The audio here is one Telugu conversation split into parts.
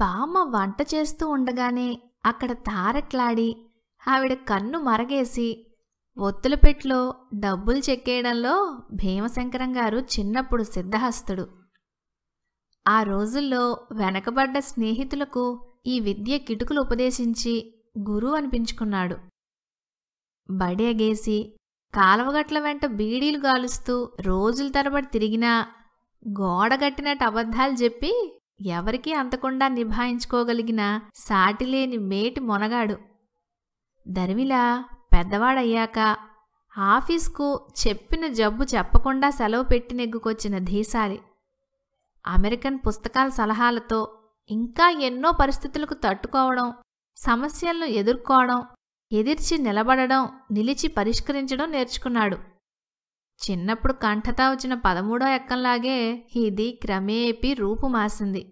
బామ్మ వంట చేస్తూ ఉండగానే అక్కడ తారట్లాడి ఆవిడ కన్ను మరగేసి ఒత్తుల పెట్లో డబ్బులు చెక్కేయడంలో భీమశంకరం గారు చిన్నప్పుడు సిద్ధహస్తుడు ఆ రోజుల్లో వెనకబడ్డ స్నేహితులకు ఈ విద్య కిటుకులు ఉపదేశించి గురువు అనిపించుకున్నాడు బడి ఎగేసి వెంట బీడీలు గాలుస్తూ రోజుల తరబడి తిరిగినా గోడగట్టినట్టు అబద్ధాలు చెప్పి ఎవరికీ అంతకుండా నిభాయించుకోగలిగిన సాటిలేని మేటి మొనగాడు దరిమిల పెద్దవాడయ్యాక ఆఫీస్కు చెప్పిన జబ్బు చెప్పకుండా సెలవు పెట్టి నెగ్గుకొచ్చిన ధీసాలి అమెరికన్ పుస్తకాల సలహాలతో ఇంకా ఎన్నో పరిస్థితులకు తట్టుకోవడం సమస్యలను ఎదుర్కోవడం ఎదిర్చి నిలబడడం నిలిచి పరిష్కరించడం నేర్చుకున్నాడు చిన్నప్పుడు కంఠతా వచ్చిన పదమూడో ఎక్కంలాగే ఇది క్రమేపీ రూపు మాసింది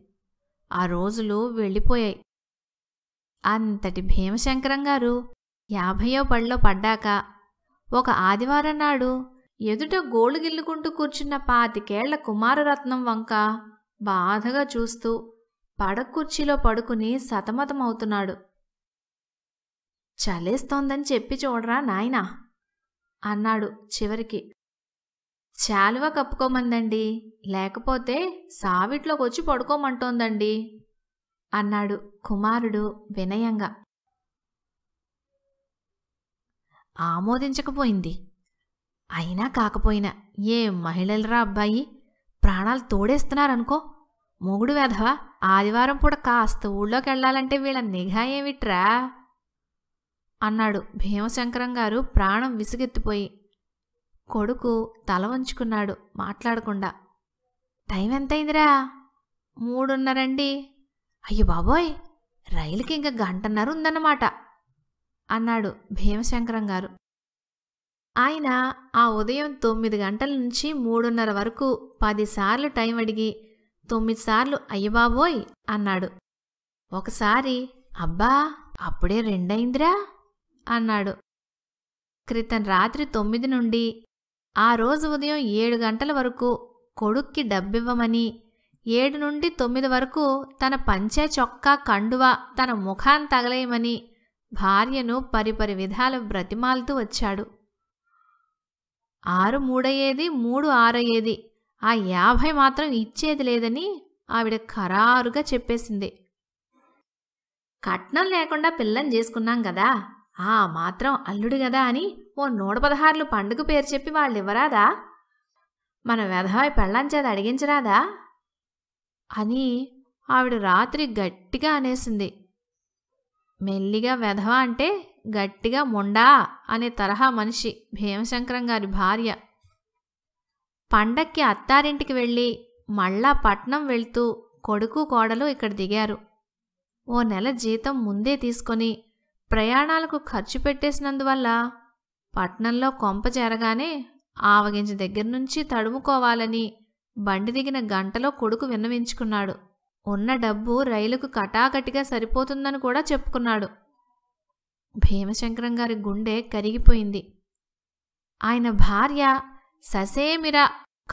ఆ రోజులు వెళ్ళిపోయాయి అంతటి భీమశంకరం గారు యాభయో పళ్ళో పడ్డాక ఒక ఆదివారం నాడు ఎదుట గోళ్ళు గిల్లుకుంటూ కూర్చున్న పాతికేళ్ల కుమారరత్నం వంక బాధగా చూస్తూ పడకుర్చీలో పడుకుని సతమతమవుతున్నాడు చలేస్తోందని చెప్పి చూడరా నాయనా అన్నాడు చివరికి చాలువ కప్పుకోమందండి లేకపోతే సావిట్లోకి వచ్చి పడుకోమంటోందండి అన్నాడు కుమారుడు వినయంగా ఆమోదించకపోయింది అయినా కాకపోయినా ఏ మహిళలరా అబ్బాయి ప్రాణాలు తోడేస్తున్నారనుకో మొగుడు వేధవా ఆదివారం పూట కాస్త ఊళ్ళోకి వెళ్ళాలంటే వీళ్ళ నిఘా ఏమిట్రా అన్నాడు భీమశంకరం గారు ప్రాణం విసుగెత్తిపోయి కొడుకు తల వంచుకున్నాడు మాట్లాడకుండా టైం ఎంతైందిరా మూడున్నరండి అయ్యో బాబోయ్ రైలుకి ఇంకా గంటన్నర ఉందన్నమాట అన్నాడు భీమశంకరం గారు ఆయన ఆ ఉదయం తొమ్మిది గంటల నుంచి మూడున్నర వరకు పదిసార్లు టైం అడిగి తొమ్మిది సార్లు అయ్యబాబోయ్ అన్నాడు ఒకసారి అబ్బా అప్పుడే రెండైందిరా అన్నాడు క్రితం రాత్రి తొమ్మిది నుండి ఆ రోజు ఉదయం ఏడు గంటల వరకు కొడుక్కి డబ్బివ్వమని ఏడు నుండి తొమ్మిది వరకు తన పంచే చొక్కా కండువ తన ముఖాన్ని తగలేయమని భార్యను పరిపరి విధాలు బ్రతిమాలుతూ వచ్చాడు ఆరు మూడయ్యేది మూడు ఆరయ్యేది ఆ యాభై మాత్రం ఇచ్చేది లేదని ఆవిడ ఖరారుగా చెప్పేసింది కట్నం లేకుండా పిల్లని చేసుకున్నాం కదా ఆ మాత్రం అల్లుడు గదా అని ఓ నూట పదహారులు పండుగ పేరు చెప్పి వాళ్ళు ఇవ్వరాదా మన వెధవాయి పెళ్ళంచేత అడిగించరాదా అని ఆవిడ రాత్రి గట్టిగా అనేసింది మెల్లిగా వెధవ అంటే గట్టిగా మొండా అనే తరహా మనిషి భీమశంకరం గారి భార్య పండక్కి అత్తారింటికి వెళ్ళి మళ్ళా పట్నం వెళ్తూ కొడుకు కోడలు ఇక్కడ దిగారు ఓ నెల జీతం ముందే తీసుకొని ప్రయాణాలకు ఖర్చు పెట్టేసినందువల్ల పట్నంలో కొంప చేరగానే ఆవగించ దగ్గర నుంచి తడుముకోవాలని బండి దిగిన గంటలో కొడుకు విన్నవించుకున్నాడు ఉన్న డబ్బు రైలుకు కటాకటిగా సరిపోతుందని కూడా చెప్పుకున్నాడు భీమశంకరం గారి గుండె కరిగిపోయింది ఆయన భార్య ససేమిరా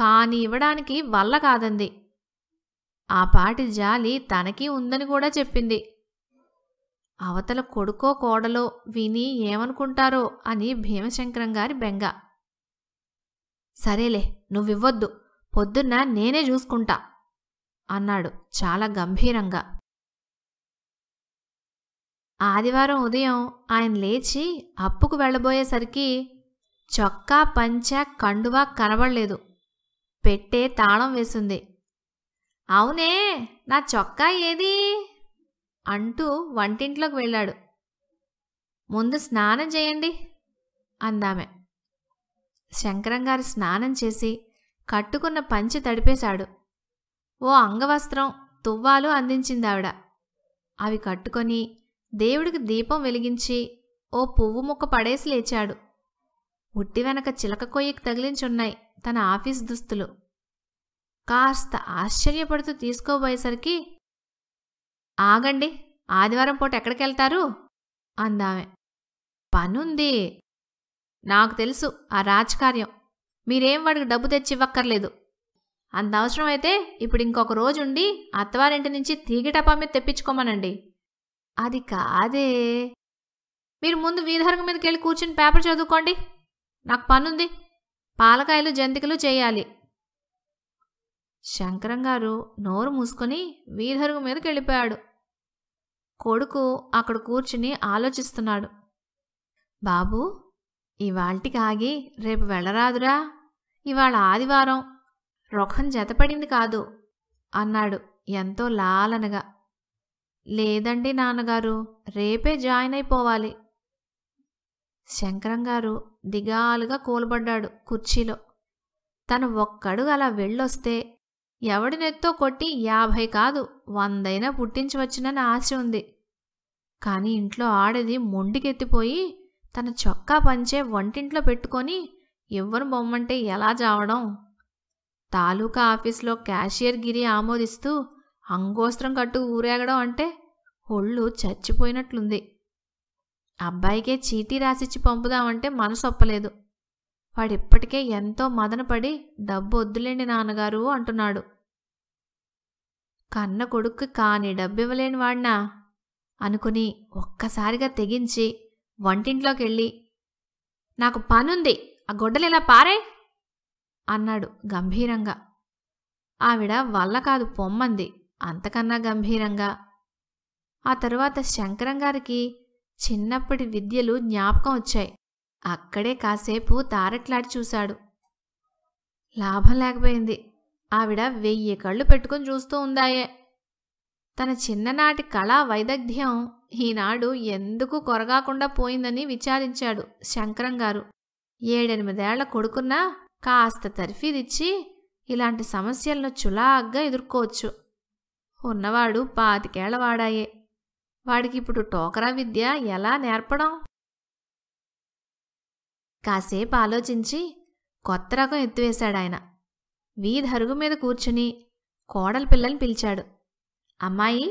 కాని ఇవ్వడానికి వల్ల కాదంది ఆ పాటి జాలి తనకీ ఉందని కూడా చెప్పింది అవతల కొడుకో కోడలో విని ఏమనుకుంటారో అని భీమశంకరం గారి బెంగ సరేలే నువ్వివ్వొద్దు పొద్దున్న నేనే చూసుకుంటా అన్నాడు చాలా గంభీరంగా ఆదివారం ఉదయం ఆయన లేచి అప్పుకు వెళ్ళబోయేసరికి చొక్కా పంచ కండువా కనబడలేదు పెట్టే తాళం వేసింది అవునే నా చొక్కా ఏది అంటూ వంటింట్లోకి వెళ్ళాడు ముందు స్నానం చేయండి అందామె శంకరంగారు స్నానం చేసి కట్టుకున్న పంచి తడిపేశాడు ఓ అంగవస్త్రం తువ్వాలు అందించిందావిడ అవి కట్టుకొని దేవుడికి దీపం వెలిగించి ఓ పువ్వు ముక్క పడేసి లేచాడు ఉట్టి వెనక చిలక కొయ్యకి తగిలించున్నాయి తన ఆఫీస్ దుస్తులు కాస్త ఆశ్చర్యపడుతూ తీసుకోబోయేసరికి ఆగండి ఆదివారం పూట ఎక్కడికెళ్తారు అందామె పనుంది నాకు తెలుసు ఆ రాజకార్యం మీరేం వాడికి డబ్బు తెచ్చి ఇవ్వక్కర్లేదు అంత అవసరమైతే ఇప్పుడు ఇంకొక రోజుండి అత్తవారింటి నుంచి తీగిటపా మీద తెప్పించుకోమనండి అది కాదే మీరు ముందు వీధర్గ మీదకి వెళ్ళి కూర్చుని పేపర్ చదువుకోండి నాకు పనుంది పాలకాయలు జంతికలు చేయాలి శంకరం గారు నోరు మూసుకొని వీధరుగు మీదకి వెళ్ళిపోయాడు కొడుకు అక్కడ కూర్చుని ఆలోచిస్తున్నాడు బాబు ఇవాళ్టికి ఆగి రేపు వెళ్ళరాదురా ఇవాళ ఆదివారం రొఖం జతపడింది కాదు అన్నాడు ఎంతో లాలనగా లేదండి నాన్నగారు రేపే జాయిన్ అయిపోవాలి శంకరం గారు దిగాలుగా కూలబడ్డాడు కుర్చీలో తను ఒక్కడుగు అలా వెళ్ళొస్తే ఎవడి నెత్తో కొట్టి యాభై కాదు వందైనా పుట్టించవచ్చునని ఆశ ఉంది కానీ ఇంట్లో ఆడది మొండికెత్తిపోయి తన చొక్కా పంచే వంటింట్లో పెట్టుకొని ఎవ్వరు బొమ్మంటే ఎలా జావడం తాలూకా ఆఫీస్లో క్యాషియర్ గిరి ఆమోదిస్తూ అంగోస్త్రం కట్టు ఊరేగడం అంటే ఒళ్ళు చచ్చిపోయినట్లుంది అబ్బాయికే చీటీ రాసిచ్చి పంపుదామంటే మనసొప్పలేదు వాడిప్పటికే ఎంతో మదనపడి డబ్బు వద్దులేండి నాన్నగారు అంటున్నాడు కన్న కొడుక్కి కాని డబ్బివ్వలేని వాడినా అనుకుని ఒక్కసారిగా తెగించి వంటింట్లోకి వెళ్ళి నాకు పనుంది ఆ గొడ్డలు ఇలా పారే అన్నాడు గంభీరంగా ఆవిడ వల్ల కాదు పొమ్మంది అంతకన్నా గంభీరంగా ఆ తరువాత శంకరం గారికి చిన్నప్పటి విద్యలు జ్ఞాపకం వచ్చాయి అక్కడే కాసేపు తారట్లాడి చూశాడు లాభం లేకపోయింది ఆవిడ వెయ్యి కళ్ళు పెట్టుకుని చూస్తూ ఉందాయే తన చిన్ననాటి కళా వైదగ్ధ్యం ఈనాడు ఎందుకు కొరగాకుండా పోయిందని విచారించాడు శంకరం గారు ఏడెనిమిదేళ్ల కొడుకున్నా కాస్త తర్ఫీదిచ్చి ఇలాంటి సమస్యలను చులాగ్గా ఎదుర్కోవచ్చు ఉన్నవాడు పాతికేళ్లవాడాయే వాడాయే వాడికి ఇప్పుడు టోకరా విద్య ఎలా నేర్పడం కాసేపు ఆలోచించి కొత్త రకం ఎత్తువేశాడాయన వీధి అరుగు మీద కూర్చుని కోడల పిల్లని పిలిచాడు అమ్మాయి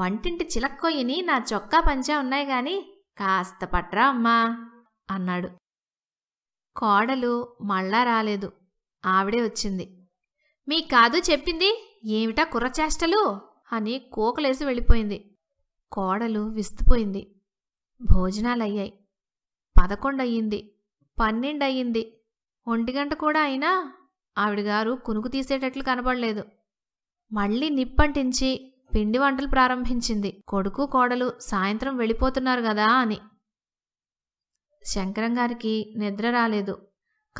వంటింటి చిలక్కొయ్యని నా చొక్కా పంచా ఉన్నాయి గాని కాస్త పట్రా అమ్మా అన్నాడు కోడలు మళ్ళా రాలేదు ఆవిడే వచ్చింది మీ కాదు చెప్పింది ఏమిటా కుర్రచేష్టలు అని కోకలేసి వెళ్ళిపోయింది కోడలు విస్తుపోయింది భోజనాలయ్యాయి పదకొండయ్యింది పన్నెండయ్యింది ఒంటిగంట కూడా అయినా ఆవిడగారు కునుకు తీసేటట్లు కనపడలేదు మళ్ళీ నిప్పంటించి పిండి వంటలు ప్రారంభించింది కొడుకు కోడలు సాయంత్రం వెళ్ళిపోతున్నారు కదా అని శంకరంగారికి నిద్ర రాలేదు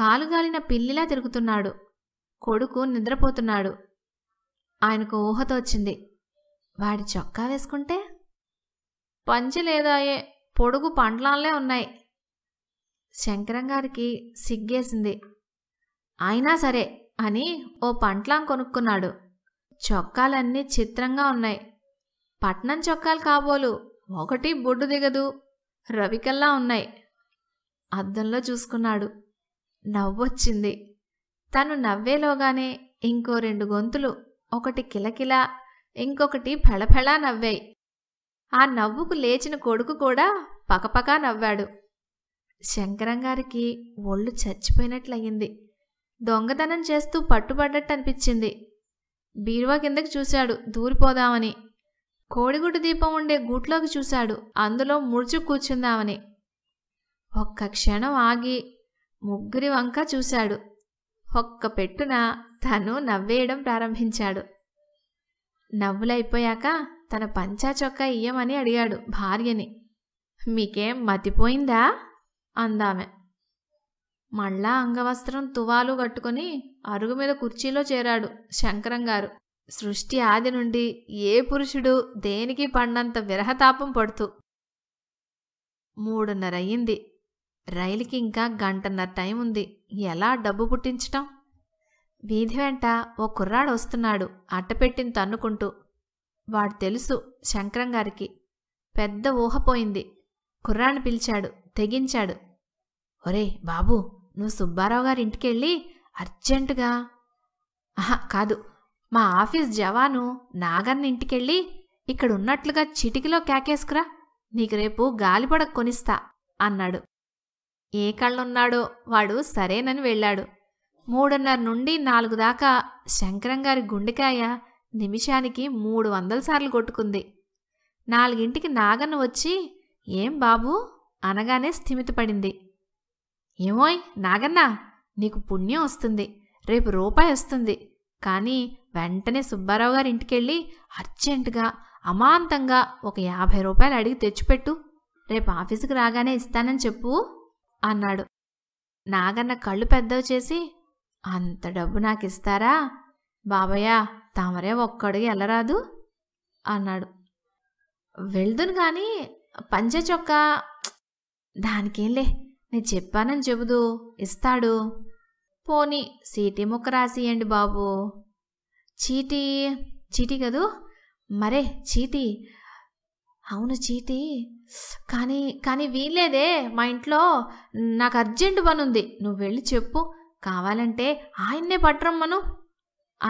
కాలుగాలిన పిల్లిలా తిరుగుతున్నాడు కొడుకు నిద్రపోతున్నాడు ఆయనకు ఊహతో వచ్చింది వాడి చొక్కా వేసుకుంటే పంచి లేదాయే పొడుగు పండ్లాలే ఉన్నాయి శంకరంగారికి సిగ్గేసింది అయినా సరే అని ఓ పంట్లాం కొనుక్కున్నాడు చొక్కాలన్నీ చిత్రంగా ఉన్నాయి పట్నం చొక్కాలు కాబోలు ఒకటి బొడ్డు దిగదు రవికల్లా ఉన్నాయి అద్దంలో చూసుకున్నాడు నవ్వొచ్చింది తను నవ్వేలోగానే ఇంకో రెండు గొంతులు ఒకటి కిలకిల ఇంకొకటి ఫెళఫెళా నవ్వాయి ఆ నవ్వుకు లేచిన కొడుకు కూడా పకపకా నవ్వాడు శంకరంగారికి ఒళ్ళు చచ్చిపోయినట్లయింది దొంగతనం చేస్తూ పట్టుబడ్డట్టు అనిపించింది బీరువా కిందకి చూశాడు దూరిపోదామని కోడిగుడ్డు దీపం ఉండే గూట్లోకి చూశాడు అందులో ముడుచు కూర్చుందామని ఒక్క క్షణం ఆగి ముగ్గురి వంక చూశాడు ఒక్క పెట్టున తను నవ్వేయడం ప్రారంభించాడు నవ్వులైపోయాక తన పంచా చొక్కా ఇయ్యమని అడిగాడు భార్యని మీకేం మతిపోయిందా అందామె మళ్ళా అంగవస్త్రం తువాలు కట్టుకుని అరుగు మీద కుర్చీలో చేరాడు శంకరం గారు సృష్టి ఆది నుండి ఏ పురుషుడు దేనికి పడినంత విరహతాపం పడుతూ మూడున్నరయ్యింది రైలుకి ఇంకా గంటన్నర టైం ఉంది ఎలా డబ్బు పుట్టించటం వీధి వెంట ఓ కుర్రాడు వస్తున్నాడు అట్టపెట్టిన తన్నుకుంటూ వాడు తెలుసు శంకరంగారికి పెద్ద ఊహపోయింది కుర్రాడిని పిలిచాడు తెగించాడు ఒరే బాబు నువ్వు సుబ్బారావు గారి ఇంటికెళ్ళి అర్జెంటుగా అర్జెంటుగా కాదు మా ఆఫీస్ జవాను నాగన్న ఇంటికెళ్ళి ఇక్కడ ఉన్నట్లుగా చిటికిలో కేకేసుకురా నీకు రేపు గాలిపడ కొనిస్తా అన్నాడు ఏ కళ్ళున్నాడో వాడు సరేనని వెళ్ళాడు మూడున్నర నుండి నాలుగు దాకా శంకరం గారి గుండెకాయ నిమిషానికి మూడు వందల సార్లు కొట్టుకుంది నాలుగింటికి నాగన్న వచ్చి ఏం బాబు అనగానే స్థిమితపడింది ఏమోయ్ నాగన్న నీకు పుణ్యం వస్తుంది రేపు రూపాయి వస్తుంది కానీ వెంటనే సుబ్బారావు గారి ఇంటికెళ్ళి అర్జెంటుగా అమాంతంగా ఒక యాభై రూపాయలు అడిగి తెచ్చిపెట్టు రేపు ఆఫీసుకు రాగానే ఇస్తానని చెప్పు అన్నాడు నాగన్న కళ్ళు పెద్దవి చేసి అంత డబ్బు నాకు ఇస్తారా బాబయ్య తామరే ఒక్కడికి వెళ్ళరాదు అన్నాడు వెళ్దును కానీ పంచే చొక్కా దానికేంలే నేను చెప్పానని చెబుదు ఇస్తాడు పోనీ సీటీ ముక్క రాసియండి బాబు చీటీ చీటీ కదూ మరే చీటీ అవును చీటీ కానీ కానీ వీల్లేదే మా ఇంట్లో నాకు అర్జెంటు పని ఉంది నువ్వు వెళ్ళి చెప్పు కావాలంటే ఆయన్నే పట్టరమ్మను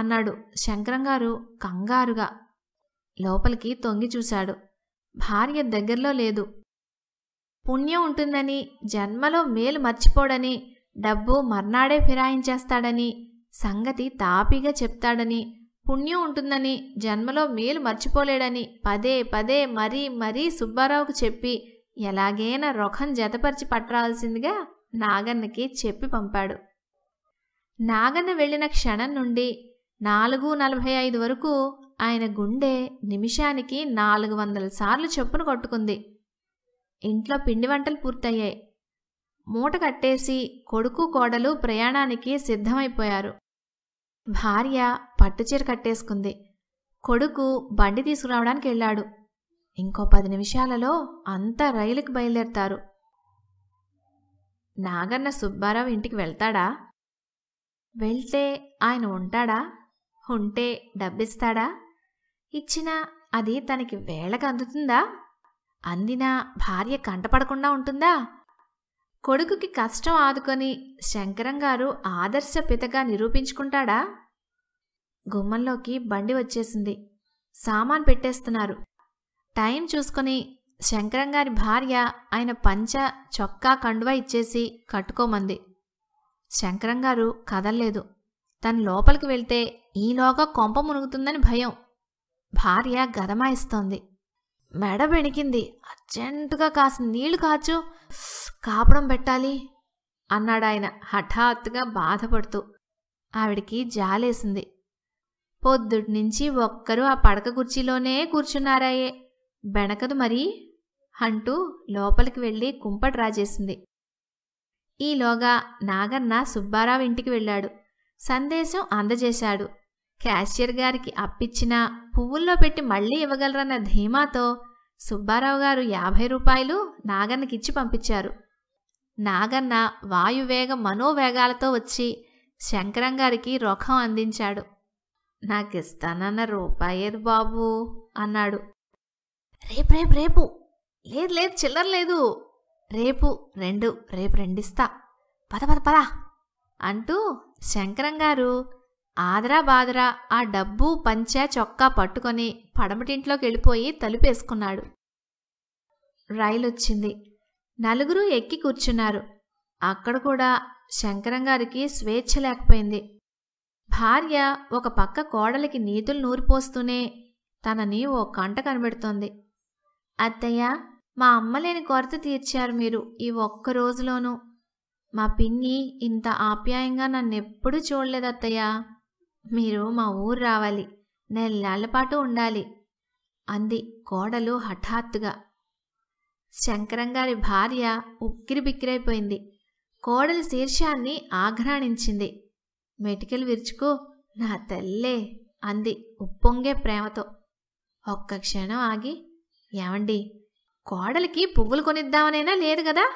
అన్నాడు శంకరం గారు కంగారుగా లోపలికి తొంగి చూశాడు భార్య దగ్గరలో లేదు పుణ్యం ఉంటుందని జన్మలో మేలు మర్చిపోడని డబ్బు మర్నాడే ఫిరాయించేస్తాడని సంగతి తాపిగా చెప్తాడని పుణ్యం ఉంటుందని జన్మలో మేలు మర్చిపోలేడని పదే పదే మరీ మరీ సుబ్బారావుకు చెప్పి ఎలాగైనా రొఖం జతపరిచి పట్టరాల్సిందిగా నాగన్నకి చెప్పి పంపాడు నాగన్న వెళ్ళిన క్షణం నుండి నాలుగు నలభై ఐదు వరకు ఆయన గుండె నిమిషానికి నాలుగు వందల సార్లు చెప్పును కొట్టుకుంది ఇంట్లో పిండి వంటలు పూర్తయ్యాయి మూట కట్టేసి కొడుకు కోడలు ప్రయాణానికి సిద్ధమైపోయారు భార్య పట్టుచీర కట్టేసుకుంది కొడుకు బండి తీసుకురావడానికి వెళ్ళాడు ఇంకో పది నిమిషాలలో అంతా రైలుకి బయలుదేరతారు నాగన్న సుబ్బారావు ఇంటికి వెళ్తాడా వెళ్తే ఆయన ఉంటాడా ఉంటే డబ్బిస్తాడా ఇచ్చినా అది తనకి వేళకందుతుందా అందుతుందా అందినా భార్య కంటపడకుండా ఉంటుందా కొడుకుకి కష్టం ఆదుకొని శంకరం గారు ఆదర్శ పితగా నిరూపించుకుంటాడా గుమ్మంలోకి బండి వచ్చేసింది సామాన్ పెట్టేస్తున్నారు టైం చూసుకొని శంకరం గారి భార్య ఆయన పంచ చొక్కా కండువా ఇచ్చేసి కట్టుకోమంది శంకరం గారు కదల్లేదు తను లోపలికి వెళ్తే ఈలోగా కొంప మునుగుతుందని భయం భార్య గదమాయిస్తోంది మెడ బెణికింది అర్జెంటుగా కాసిన నీళ్లు కాచు కాపడం పెట్టాలి అన్నాడాయన హఠాత్తుగా బాధపడుతూ ఆవిడికి జాలేసింది పొద్దుటి నుంచి ఒక్కరూ ఆ పడక కుర్చీలోనే కూర్చున్నారాయే బెణకదు మరి అంటూ లోపలికి వెళ్ళి కుంపటి రాజేసింది ఈలోగా నాగన్న సుబ్బారావు ఇంటికి వెళ్ళాడు సందేశం అందజేశాడు క్యాషియర్ గారికి అప్పిచ్చినా పువ్వుల్లో పెట్టి మళ్ళీ ఇవ్వగలరన్న ధీమాతో సుబ్బారావు గారు యాభై రూపాయలు నాగన్నకిచ్చి పంపించారు నాగన్న వాయువేగ మనోవేగాలతో వచ్చి శంకరం గారికి రొఖం అందించాడు నాకిస్తానన్న రూపాయేది బాబు అన్నాడు రేపు రేపు రేపు లేదు లేదు చిల్లర లేదు రేపు రెండు రేపు రెండిస్తా పద పద పద అంటూ శంకరం గారు ఆదరా బాదరా ఆ డబ్బు పంచా చొక్కా పట్టుకొని పడమటింట్లోకి వెళ్ళిపోయి తలుపేసుకున్నాడు రైలొచ్చింది నలుగురు ఎక్కి కూర్చున్నారు అక్కడ కూడా శంకరంగారికి స్వేచ్ఛ లేకపోయింది భార్య ఒక పక్క కోడలికి నీతులు నూరిపోస్తూనే తనని ఓ కంట కనబెడుతోంది అత్తయ్య మా అమ్మలేని కొరత తీర్చారు మీరు ఈ ఒక్క రోజులోనూ మా పిన్ని ఇంత ఆప్యాయంగా నన్నెప్పుడూ చూడలేదు అత్తయ్య మీరు మా ఊరు రావాలి పాటు ఉండాలి అంది కోడలు హఠాత్తుగా శంకరంగారి భార్య ఉక్కిరి బిక్కిరైపోయింది కోడలి శీర్షాన్ని ఆఘ్రాణించింది మెటికలు విరుచుకో నా తల్లే అంది ఉప్పొంగే ప్రేమతో ఒక్క క్షణం ఆగి ఏమండి కోడలికి పువ్వులు కొనిద్దామనైనా లేదు కదా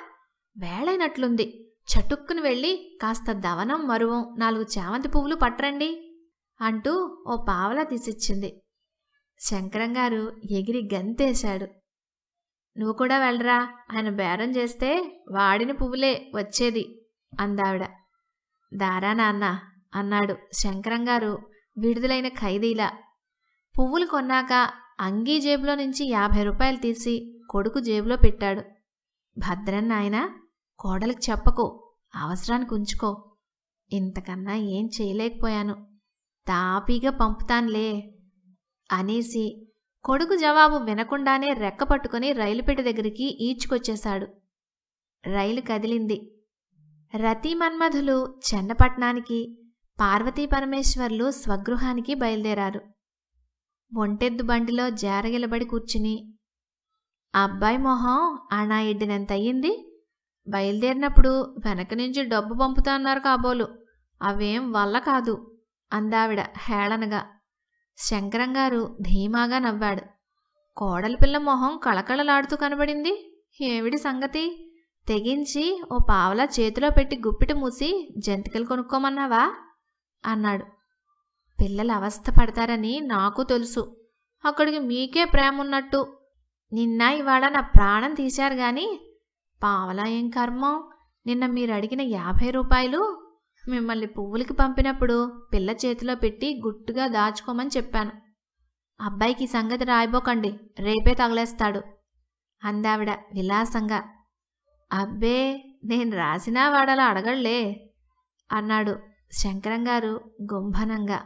వేళైనట్లుంది చటుక్కును వెళ్ళి కాస్త దవనం మరువం నాలుగు చామంతి పువ్వులు పట్టరండి అంటూ ఓ పావలా తీసిచ్చింది శంకరం గారు ఎగిరి గంతేశాడు నువ్వు కూడా వెళ్ళరా ఆయన బేరం చేస్తే వాడిన పువ్వులే వచ్చేది అందావిడ దారా నాన్న అన్నాడు శంకరంగారు విడుదలైన ఖైదీలా పువ్వులు కొన్నాక అంగీ జేబులో నుంచి యాభై రూపాయలు తీసి కొడుకు జేబులో పెట్టాడు భద్రన్న ఆయన కోడలికి చెప్పకు అవసరానికి ఉంచుకో ఇంతకన్నా ఏం చేయలేకపోయాను తాపీగా పంపుతాన్లే అనేసి కొడుకు జవాబు వినకుండానే రెక్క పట్టుకుని రైలుపెట్టు దగ్గరికి ఈడ్చుకొచ్చేశాడు రైలు కదిలింది రతి మన్మధులు చెన్నపట్నానికి పార్వతీ పరమేశ్వర్లు స్వగృహానికి బయలుదేరారు ఒంటెద్దు బండిలో జారగిలబడి కూర్చుని అబ్బాయి మొహం అనా ఎడ్డినంత అయ్యింది బయలుదేరినప్పుడు వెనక నుంచి డబ్బు పంపుతా అన్నారు కాబోలు అవేం వల్ల కాదు అందావిడ హేళనగా శంకరం గారు ధీమాగా నవ్వాడు కోడలి పిల్ల మొహం కళకళలాడుతూ కనబడింది ఏమిటి సంగతి తెగించి ఓ పావలా చేతిలో పెట్టి గుప్పిట మూసి జంతికలు కొనుక్కోమన్నావా అన్నాడు పిల్లలు అవస్థ పడతారని నాకు తెలుసు అక్కడికి మీకే ప్రేమ ఉన్నట్టు నిన్న ఇవాళ నా ప్రాణం తీశారు గాని పావలా ఏం కర్మం నిన్న మీరు అడిగిన యాభై రూపాయలు మిమ్మల్ని పువ్వులకి పంపినప్పుడు పిల్ల చేతిలో పెట్టి గుట్టుగా దాచుకోమని చెప్పాను అబ్బాయికి సంగతి రాయబోకండి రేపే తగలేస్తాడు అందావిడ విలాసంగా అబ్బే నేను రాసినా వాడలా అడగళ్లే అన్నాడు శంకరంగారు గుంభనంగా